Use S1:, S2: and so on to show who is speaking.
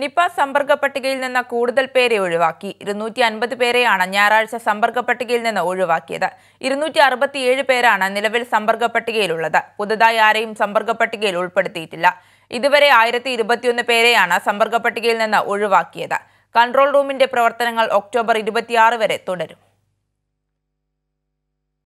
S1: Nipah സമ്പർക്ക പട്ടികയിൽ നിന്ന് കൂടുതൽ പേരെ ഒഴിവാക്കി ഇരുന്നൂറ്റി അൻപത് പേരെയാണ് ഞായറാഴ്ച സമ്പർക്ക പട്ടികയിൽ നിന്ന് ഒഴിവാക്കിയത് ഇരുന്നൂറ്റി അറുപത്തിയേഴ് പേരാണ് നിലവിൽ സമ്പർക്ക പട്ടികയിലുള്ളത് പുതുതായി ആരെയും സമ്പർക്ക പട്ടികയിൽ ഉൾപ്പെടുത്തിയിട്ടില്ല ഇതുവരെ ആയിരത്തി ഇരുപത്തിയൊന്ന് പേരെയാണ് സമ്പർക്ക പട്ടികയിൽ നിന്ന് ഒഴിവാക്കിയത് കൺട്രോൾ റൂമിന്റെ പ്രവർത്തനങ്ങൾ ഒക്ടോബർ ഇരുപത്തിയാറ് വരെ തുടരും